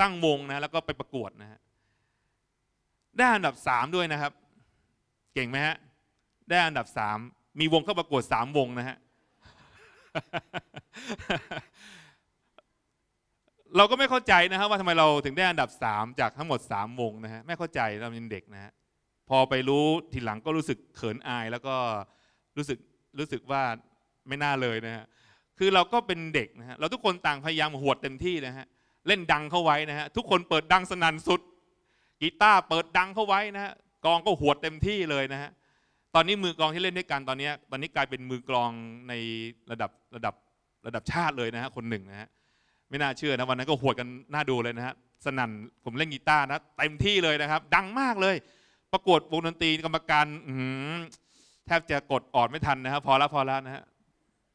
ตั้งวงนะ แล้วก็ไปประกวดนะฮะได้อันดับสามด้วยนะครับ เก่งไหมฮะได้อันดับสามมีวงเข้าประกวดสามวงนะฮะเราก็ไม่เข้าใจนะครับว่าทำไมเราถึงได้อันดับสามจากทั้งหมดสามวงนะฮะไม่เข้าใจเราเป็นเด็กนะฮะพอไปรู้ ทีหลังก็รู้สึกเขินอายแล้วก็รู้สึก รู้สึกว่าไม่น่าเลยนะฮะ คือเราก็เป็นเด็กนะ ฮะเราทุกคนต่างพยายามหวดเต็มที่นะฮะเล่นดังเข้าไว้นะฮะทุกคนเปิดดังสนั่นสุดกีตาร์เปิดดังเข้าไว้นะฮะกองก็หวดเต็มที่เลยนะฮะตอนนี้มือกลองที่เล่นด้วยกันตอนนี้ตอนนี้กลายเป็นมือกลองในระดับ ระดับระดับชาติเลยนะฮะคนหนึ่งนะฮะไม่น่าเชื่อนะวันนั้นก็หวดกันน่าดูเลยนะฮะสนั่นผมเล่นกีตาร์นะเต็มที่เลยนะครับ ดังมากเลย ประกวดวงดนตรีกรรมการแทบจะกดออดไม่ทันนะครับพอละพอละนะฮะ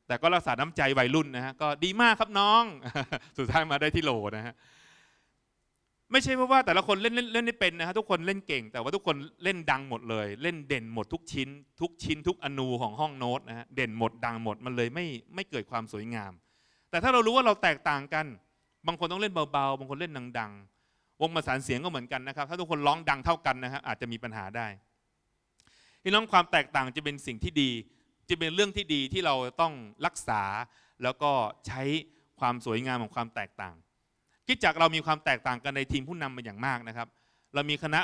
แต่ก็รักษาน้ำใจวัยรุ่นนะฮะก็ดีมากครับน้องสุดท้ายมาได้ที่โหลนะฮะไม่ใช่เพราะว่าแต่ละคนเล่นเล่นเล่นได้เป็นนะฮะทุกคนเล่นเก่ง แต่ว่าทุกคนเล่นดังหมดเลย เล่นเด่นหมด ทุกชิ้น ทุกชิ้น ทุกอนูของห้องโน้ตนะฮะเด่นหมดดังหมดมันเลยไม่ไม่เกิดความสวยงาม แต่ถ้าเรารู้ว่าเราแตกต่างกัน บางคนต้องเล่นเบา ๆ บางคนเล่นดัง ๆ วงประสานเสียงก็เหมือนกันนะครับถ้าทุกคนร้องดังเท่ากันนะครับอาจจะมีปัญหาได้ที่น้องความแตกต่างจะเป็นสิ่งที่ดีจะเป็นเรื่องที่ดีที่เราต้องรักษาแล้วก็ใช้ความสวยงามของความแตกต่างคิดจากเรามีความแตกต่างกันในทีมผู้นำเป็นอย่างมากนะครับ เรามีคณะ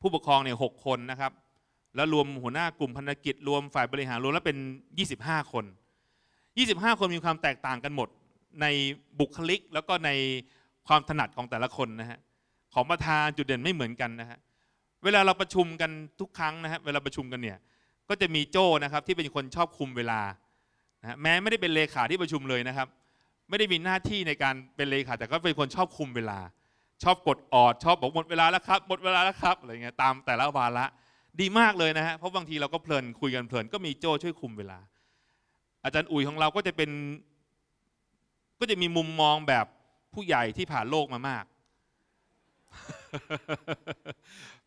ผู้ปกครองเนี่ยหคนนะครับ แล้วรวมหัวหน้ากลุ่มพันธกิจรวมฝ่ายบริหารรวมแล้วเป็น 25 คน 25 คนมีความแตกต่างกันหมดในบุคลิก แล้วก็ในความถนัดของแต่ละคนนะฮะของประธานจุดเด่นไม่เหมือนกันนะฮะเวลาเราประชุมกันทุกครั้งนะฮะเวลาประชุมกันเนี่ยก็จะมีโจ้นะครับที่เป็นคนชอบคุมเวลานะแม้ไม่ได้เป็นเลขาที่ประชุมเลยนะครับไม่ได้มีหน้าที่ในการเป็นเลขาแต่ก็เป็นคนชอบคุมเวลา ชอบกดออด ชอบบอก หมดเวลาแล้วครับหมดเวลาแล้วครับอะไรเงี้ยตามแต่ละวาระดีมากเลยนะฮะเพราะบางทีเราก็เพลิน คุยกันเพลินก็มีโจช่วยคุมเวลา อาจารย์อุ๋ยของเราก็จะเป็น ก็จะมีมุมมองแบบผู้ใหญ่ที่ผ่านโลกมามาก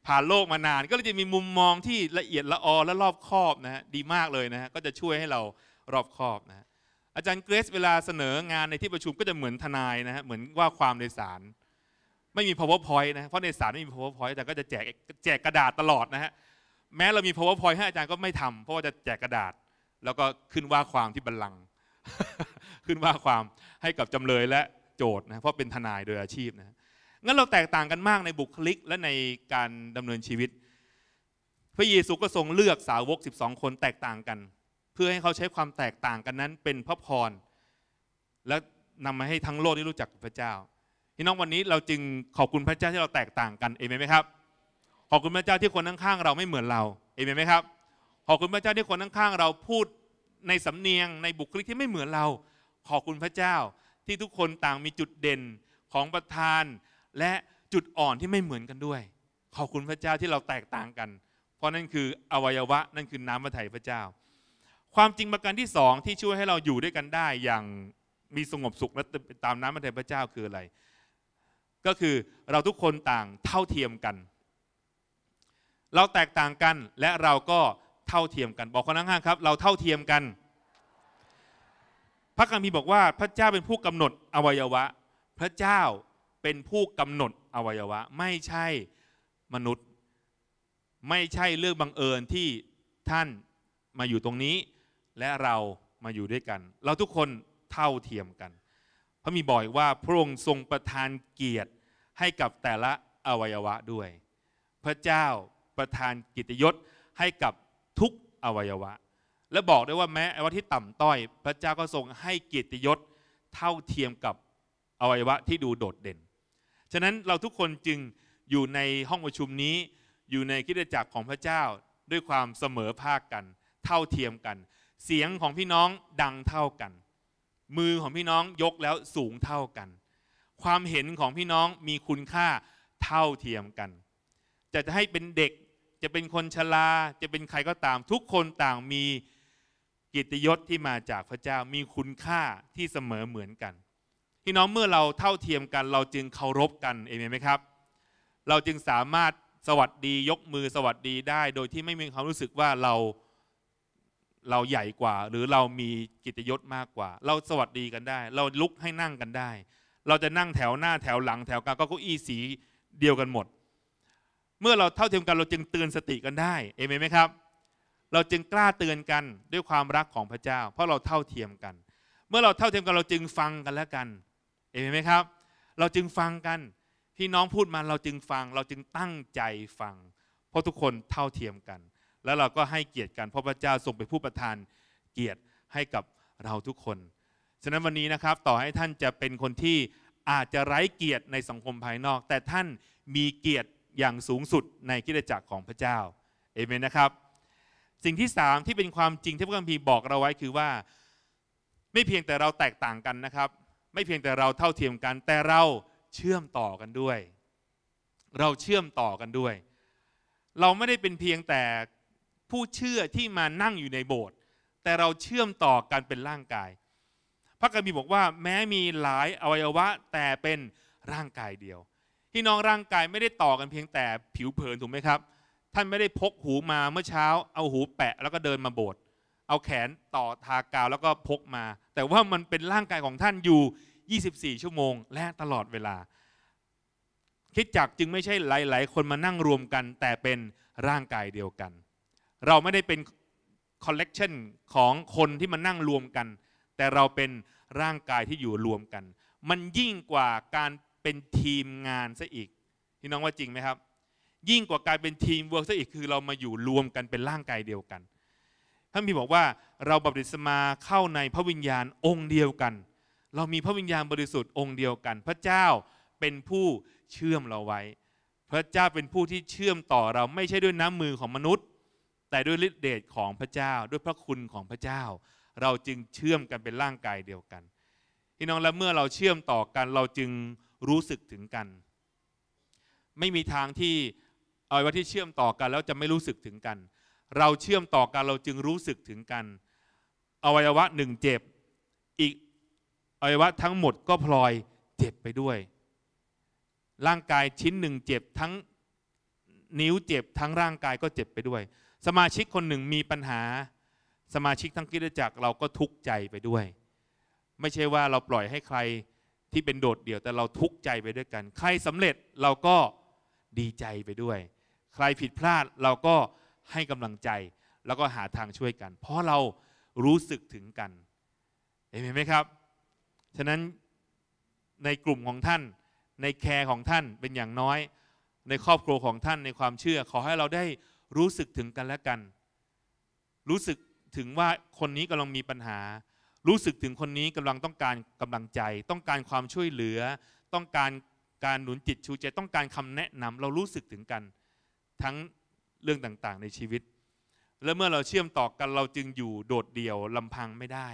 ผ่านโลกมานาน ก็จะมีมุมมองที่ละเอียดละออและรอบคอบนะฮะดีมากเลยนะฮะก็จะช่วยให้เรารอบคอบนะฮะอาจารย์เกรซเวลาเสนองานในที่ประชุมก็จะเหมือนทนายนะฮะเหมือนว่าความในศาลไม่มี powerpoint นะเพราะในศาลไม่มี powerpoint แต่ก็จะแจกแจกกระดาษตลอดนะฮะแม้เรามี powerpoint ให้อาจารย์ก็ไม่ทำ เพราะว่าจะแจกกระดาษ แล้วก็ขึ้นว่าความที่บัลลังก์ขึ้นว่าความให้กับจำเลยและโจทย์นะเพราะเป็นทนายโดยอาชีพนะงั้นเราแตกต่างกันมากในบุคลิกและในการดำเนินชีวิต พระเยซูก็ทรงเลือกสาวก12 คนแตกต่างกันเพื่อให้เขาใช้ความแตกต่างกันนั้นเป็นพระพร และนำมาให้ทั้งโลกได้รู้จักพระเจ้าพี่น้องวันนี้เราจึงขอบคุณพระเจ้าที่เราแตกต่างกันเอเมนไหมครับขอบคุณพระเจ้าที่คนข้างๆเราไม่เหมือนเราเอเมนไหมครับขอบคุณพระเจ้าที่คนข้างๆเราพูดในสำเนียงในบุคลิกที่ไม่เหมือนเรา ขอบคุณพระเจ้าที่ทุกคนต่างมีจุดเด่นของประธานและจุดอ่อนที่ไม่เหมือนกันด้วย ขอบคุณพระเจ้าที่เราแตกต่างกัน เพราะนั่นคืออวัยวะนั่นคือน้ำพระทัยพระเจ้าความจริงประการที่สองที่ช่วยให้เราอยู่ด้วยกันได้อย่างมีสงบสุขและตามน้ำพระทัยพระเจ้าคืออะไร ก็คือเราทุกคนต่างเท่าเทียมกัน เราแตกต่างกันและเราก็เท่าเทียมกันบอกคนข้างๆครับเราเท่าเทียมกัน พระคัมภีร์บอกว่าพระเจ้าเป็นผู้กำหนดอวัยวะ พระเจ้าเป็นผู้กำหนดอวัยวะ ไม่ใช่มนุษย์ ไม่ใช่เรื่องบังเอิญที่ท่านมาอยู่ตรงนี้และเรามาอยู่ด้วยกัน เราทุกคนเท่าเทียมกัน พระมีบอกว่าพระองค์ทรงประทานเกียรติให้กับแต่ละอวัยวะด้วย พระเจ้าประทานกิตยศให้กับทุกอวัยวะ และบอกได้ว่าแม้อวัยวะที่ต่ำต้อย พระเจ้าก็ทรงให้กิตยศเท่าเทียมกับอวัยวะที่ดูโดดเด่น ฉะนั้นเราทุกคนจึงอยู่ในห้องประชุมนี้อยู่ในคิดจักรของพระเจ้าด้วยความเสมอภาคกัน เท่าเทียมกันเสียงของพี่น้องดังเท่ากัน มือของพี่น้องยกแล้วสูงเท่ากัน ความเห็นของพี่น้องมีคุณค่าเท่าเทียมกัน จะจะให้เป็นเด็กจะเป็นคนชราจะเป็นใครก็ตามทุกคนต่างมีกิตยศที่มาจากพระเจ้ามีคุณค่าที่เสมอเหมือนกัน พี่น้องเมื่อเราเท่าเทียมกัน เราจึงเคารพกันเองไหมครับเราจึงสามารถสวัสดียกมือสวัสดีได้ โดยที่ไม่มีความรู้สึกว่าเราเราใหญ่กว่าหรือเรามีกิตยศมากกว่า เราสวัสดีกันได้ เราลุกให้นั่งกันได้ เราจะนั่งแถวหน้าแถวหลังแถวกลางก็เก้าอี้สีเดียวกันหมดเมื่อเราเท่าเทียมกันเราจึงเตือนสติกันได้เอเมนไหมครับเราจึงกล้าเตือนกันด้วยความรักของพระเจ้า เพราะเราเท่าเทียมกัน เมื่อเราเท่าเทียมกันเราจึงฟังกันแล้วกันเอเมนไหมครับ เราจึงฟังกันพี่น้องพูดมาเราจึงฟัง เราจึงตั้งใจฟัง เพราะทุกคนเท่าเทียมกันแล้วเราก็ให้เกียรติกันเพราะพระเจ้าทรงเป็นผู้ประทานเกียรติให้กับเราทุกคน ฉะนั้นวันนี้นะครับ ต่อให้ท่านจะเป็นคนที่อาจจะไร้เกียรติในสังคมภายนอก แต่ท่านมีเกียรติอย่างสูงสุดในกิจจักรของพระเจ้าเอเมนนะครับ สิ่งที่สามที่เป็นความจริงที่พระคัมภีร์บอกเราไว้คือว่า ไม่เพียงแต่เราแตกต่างกันนะครับ ไม่เพียงแต่เราเท่าเทียมกันแต่เราเชื่อมต่อกันด้วย เราเชื่อมต่อกันด้วย เราไม่ได้เป็นเพียงแต่ผู้เชื่อที่มานั่งอยู่ในโบสถ์แต่เราเชื่อมต่อกันเป็นร่างกาย พระกัมภีบอกว่าแม้มีหลายอวัยวะ แต่เป็นร่างกายเดียวพี่น้องร่างกายไม่ได้ต่อกันเพียงแต่ผิวเผินถูกไหมครับ ท่านไม่ได้พกหูมาเมื่อเช้า เอาหูแปะแล้วก็เดินมาโบสถ์เอาแขนต่อทากาวแล้วก็พกมา แต่ว่ามันเป็นร่างกายของท่านอยู่ 24 ชั่วโมงและตลอดเวลา คิดจักจึงไม่ใช่หลาย ๆ คนมานั่งรวมกัน แต่เป็นร่างกายเดียวกันเราไม่ได้เป็นคอลเลกชันของคนที่มานั่งรวมกัน แต่เราเป็นร่างกายที่อยู่รวมกัน มันยิ่งกว่าการเป็นทีมงานซะอีกพี่น้องว่าจริงไหมครับยิ่งกว่าการเป็นทีมเวิร์กซะอีกคือเรามาอยู่รวมกันเป็นร่างกายเดียวกันท่านพี่บอกว่าเราบัพติศมาเข้าในพระวิญญาณองค์เดียวกัน เรามีพระวิญญาณบริสุทธิ์องค์เดียวกัน พระเจ้าเป็นผู้เชื่อมเราไว้พระเจ้าเป็นผู้ที่เชื่อมต่อเราไม่ใช่ด้วยน้ำมือของมนุษย์แต่ด้วยฤทธิเดชของพระเจ้าด้วยพระคุณของพระเจ้า เราจึงเชื่อมกันเป็นร่างกายเดียวกันพี่น้องและเมื่อเราเชื่อมต่อกันเราจึงรู้สึกถึงกัน ไม่มีทางที่อวัยวะที่เชื่อมต่อกันแล้วจะไม่รู้สึกถึงกัน เราเชื่อมต่อกันเราจึงรู้สึกถึงกันอวัยวะหนึ่งเจ็บอีกอวัยวะทั้งหมดก็พลอยเจ็บไปด้วย ร่างกายชิ้นหนึ่งเจ็บทั้งนิ้วเจ็บ ทั้งร่างกายก็เจ็บไปด้วยสมาชิกคนหนึ่งมีปัญหา สมาชิกทั้งกิจจักรเราก็ทุกข์ใจไปด้วย ไม่ใช่ว่าเราปล่อยให้ใครที่เป็นโดดเดี่ยวแต่เราทุกข์ใจไปด้วยกัน ใครสำเร็จเราก็ดีใจไปด้วย ใครผิดพลาดเราก็ให้กำลังใจ แล้วก็หาทางช่วยกัน เพราะเรารู้สึกถึงกัน เห็นไหมครับฉะนั้นในกลุ่มของท่านในแคร์ของท่านเป็นอย่างน้อยในครอบครัวของท่านในความเชื่อขอให้เราได้รู้สึกถึงกันและกัน รู้สึกถึงว่าคนนี้กำลังมีปัญหา รู้สึกถึงคนนี้กำลังต้องการกำลังใจ ต้องการความช่วยเหลือ ต้องการการหนุนจิตชูใจ ต้องการคำแนะนำ เรารู้สึกถึงกันทั้งเรื่องต่างๆ ในชีวิต และเมื่อเราเชื่อมต่อกันเราจึงอยู่โดดเดี่ยวลำพังไม่ได้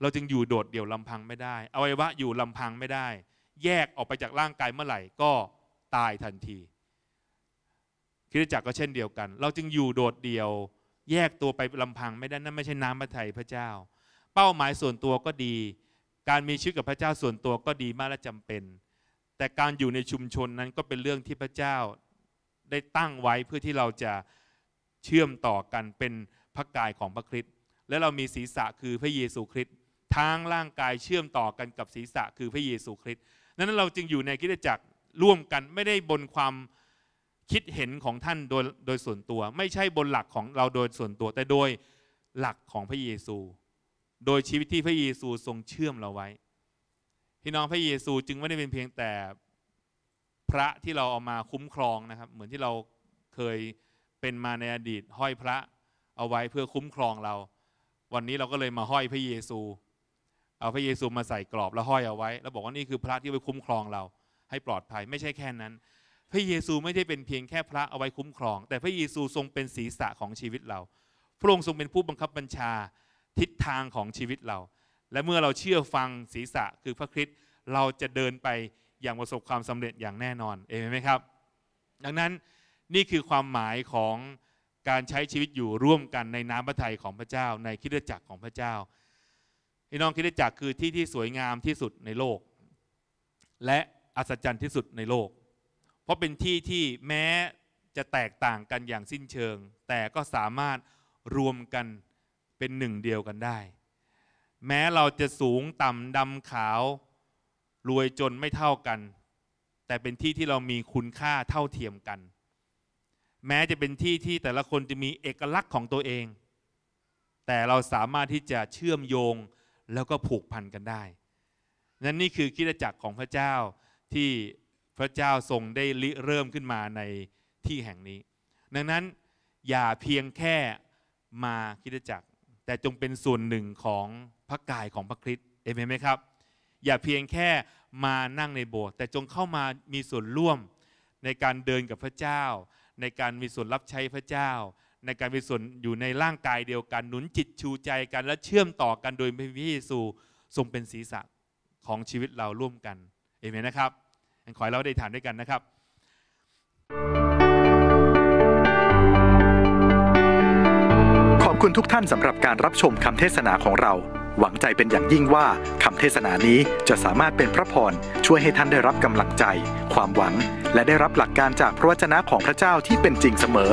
เราจึงอยู่โดดเดี่ยวลำพังไม่ได้ อวัยวะอยู่ลำพังไม่ได้ แยกออกไปจากร่างกายเมื่อไหร่ก็ตายทันทีคริสตจักรก็เช่นเดียวกัน เราจึงอยู่โดดเดี่ยวแยกตัวไปลำพัง ไม่ได้นั่นไม่ใช่น้ำพระทัยพระเจ้า เป้าหมายส่วนตัวก็ดี การมีชีวิตกับพระเจ้าส่วนตัวก็ดีมากและจำเป็น แต่การอยู่ในชุมชนนั้นก็เป็นเรื่องที่พระเจ้าได้ตั้งไว้เพื่อที่เราจะเชื่อมต่อกันเป็นพระกายของพระคริสต์ และเรามีศีรษะคือพระเยซูคริสต์ทางร่างกายเชื่อมต่อกันกับศีรษะคือพระเยซูคริสต์นั้นเราจึงอยู่ในกิจจักรร่วมกันไม่ได้บนความคิดเห็นของท่านโดยโดยส่วนตัวไม่ใช่บนหลักของเราโดยส่วนตัวแต่โดยหลักของพระเยซู โดยชีวิตที่พระเยซูทรงเชื่อมเราไว้พี่น้องพระเยซูจึงไม่ได้เป็นเพียงแต่พระที่เราเอามาคุ้มครองนะครับ เหมือนที่เราเคยเป็นมาในอดีตห้อยพระเอาไว้เพื่อคุ้มครองเรา วันนี้เราก็เลยมาห้อยพระเยซู เอาพระเยซูมาใส่กรอบแล้วห้อยเอาไว้แล้วบอกว่านี่คือพระที่ไปคุ้มครองเรา ให้ปลอดภัยไม่ใช่แค่นั้นพระเยซูไม่ใช่เป็นเพียงแค่พระเอาไว้คุ้มครอง แต่พระเยซูทรงเป็นศีรษะของชีวิตเรา พระองค์ทรงเป็นผู้บังคับบัญชาทิศทางของชีวิตเรา และเมื่อเราเชื่อฟังศีรษะคือพระคริสต์เราจะเดินไปอย่างประสบความสำเร็จอย่างแน่นอนเองไหมครับดังนั้นนี่คือความหมายของการใช้ชีวิตอยู่ร่วมกันในน้ำพระทัยของพระเจ้าในคิดจักรของพระเจ้าพี่น้องคิดจักรคือที่ที่สวยงามที่สุดในโลก และอัศจรรย์ที่สุดในโลกเพราะเป็นที่ที่แม้จะแตกต่างกันอย่างสิ้นเชิง แต่ก็สามารถรวมกันเป็นหนึ่งเดียวกันได้ แม้เราจะสูงต่ำดำขาว รวยจนไม่เท่ากัน แต่เป็นที่ที่เรามีคุณค่าเท่าเทียมกัน แม้จะเป็นที่ที่แต่ละคนจะมีเอกลักษณ์ของตัวเอง แต่เราสามารถที่จะเชื่อมโยงแล้วก็ผูกพันกันได้นั่นนี่คือคิดจักรของพระเจ้าที่พระเจ้าทรงได้ริเริ่มขึ้นมาในที่แห่งนี้ ดังนั้นอย่าเพียงแค่มาคิดจักร แต่จงเป็นส่วนหนึ่งของพระกายของพระคริสต์ เอเมนไหมครับ อย่าเพียงแค่มานั่งในโบสถ์แต่จงเข้ามามีส่วนร่วมในการเดินกับพระเจ้า ในการมีส่วนรับใช้พระเจ้า ในการมีส่วนอยู่ในร่างกายเดียวกันหนุนจิตชูใจกันและเชื่อมต่อกันโดยพระเยซูทรงเป็นศีรษะของชีวิตเราร่วมกัน เอเมนนะครับขอให้เราได้ฐานด้วยกันนะครับ ขอบคุณทุกท่านสำหรับการรับชมคำเทศนาของเรา หวังใจเป็นอย่างยิ่งว่าคำเทศนานี้จะสามารถเป็นพระพรช่วยให้ท่านได้รับกำลังใจ ความหวัง และได้รับหลักการจากพระวจนะของพระเจ้าที่เป็นจริงเสมอ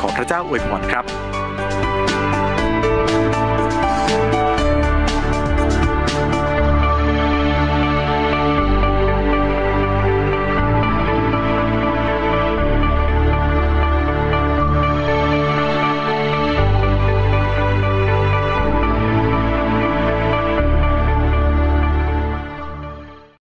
ของพระเจ้าอวยพรครับ